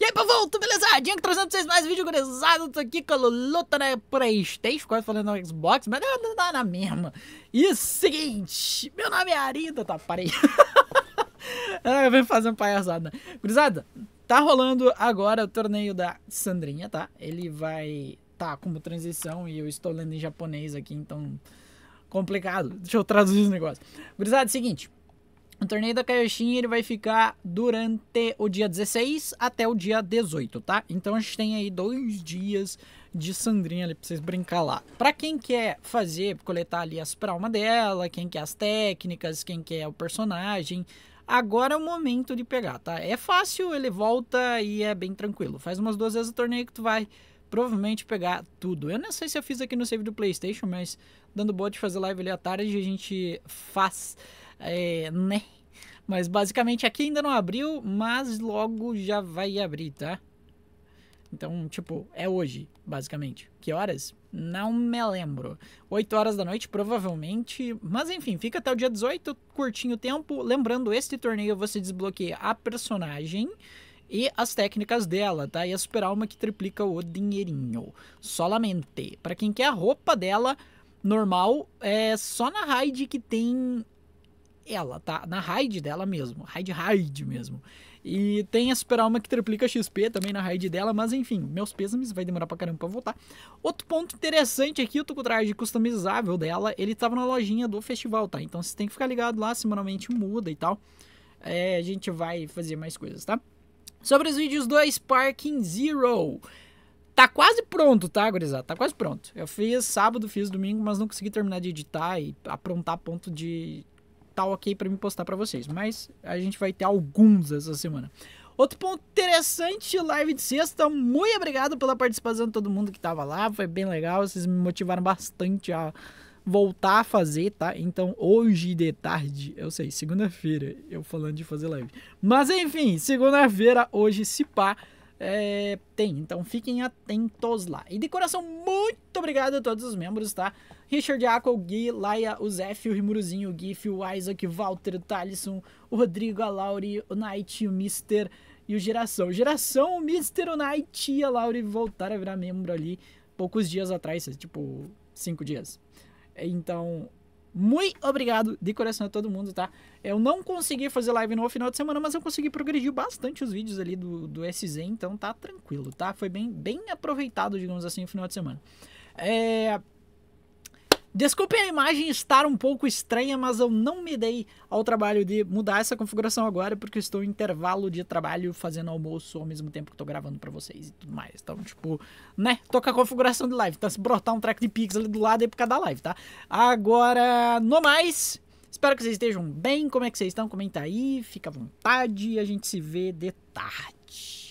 E aí, povo, tudo beleza? Dinho trazendo pra vocês mais um vídeo gurizado. Tô aqui com a luta na né, Playstation, quase falando no Xbox, mas não, dá na mesma. E é seguinte, meu nome é Arita, tá? Parei. Ah, eu venho fazendo palhaçada. Gurizada, tá rolando agora o torneio da Sandrinha, tá? Ele vai tá como transição e eu estou lendo em japonês aqui, então complicado. Deixa eu traduzir os negócios. Gurizada, é o seguinte, o torneio da Kaioshin ele vai ficar durante o dia 16 até o dia 18, tá? Então a gente tem aí dois dias de Sandrinha ali pra vocês brincar lá. Pra quem quer fazer, coletar ali as pralmas dela, quem quer as técnicas, quem quer o personagem, agora é o momento de pegar, tá? É fácil, ele volta e é bem tranquilo. Faz umas duas vezes o torneio que tu vai provavelmente pegar tudo. Eu não sei se eu fiz aqui no save do Playstation, mas dando boa de fazer live ali à tarde a gente faz... É, né? Mas basicamente aqui ainda não abriu, mas logo já vai abrir, tá? Então, tipo, é hoje, basicamente. Que horas? Não me lembro. 8 horas da noite, provavelmente. Mas enfim, fica até o dia 18, curtinho o tempo. Lembrando, este torneio você desbloqueia a personagem e as técnicas dela, tá? E a super alma que triplica o dinheirinho. Solamente. Para quem quer a roupa dela normal, é só na raid que tem ela, tá? Na raid dela mesmo, raid raid mesmo. E tem a Super Alma que triplica XP também na raid dela, mas enfim, meus pêsames, vai demorar pra caramba pra voltar. Outro ponto interessante aqui, o traje customizável dela, ele tava na lojinha do festival, tá? Então você tem que ficar ligado lá, semanalmente muda e tal. É, a gente vai fazer mais coisas, tá? Sobre os vídeos do Sparking Zero. Tá quase pronto, tá, gurizada? Tá quase pronto. Eu fiz sábado, fiz domingo, mas não consegui terminar de editar e aprontar ponto de tal aqui para me postar para vocês. Mas a gente vai ter alguns essa semana. Outro ponto interessante, live de sexta. Muito obrigado pela participação de todo mundo que estava lá. Foi bem legal. Vocês me motivaram bastante a voltar a fazer, tá? Então, hoje de tarde, eu sei, segunda-feira, eu falando de fazer live. Mas enfim, segunda-feira, hoje, se pá. É, tem, então fiquem atentos lá. E de coração, muito obrigado a todos os membros, tá? Richard Aco, Gui, Laia, o Zef, o Rimuruzinho, o Gif, o Isaac, o Walter, o Thalisson, o Rodrigo, a Lauri, o Knight, o Mister e o Geração. Geração, o Mister, o Knight e a Lauri voltaram a virar membro ali poucos dias atrás, tipo, cinco dias. Então, muito obrigado de coração a todo mundo, tá? Eu não consegui fazer live no final de semana, mas eu consegui progredir bastante os vídeos ali do, do SZ, então tá tranquilo, tá? Foi bem, bem aproveitado, digamos assim, o final de semana. É. Desculpem a imagem estar um pouco estranha, mas eu não me dei ao trabalho de mudar essa configuração agora, porque estou em intervalo de trabalho fazendo almoço ao mesmo tempo que estou gravando para vocês e tudo mais. Então, tipo, né? Tô com a configuração de live. Então, se brotar um track de pix ali do lado é por causa da live, tá? Agora, no mais, espero que vocês estejam bem. Como é que vocês estão? Comenta aí, fica à vontade. A gente se vê de tarde.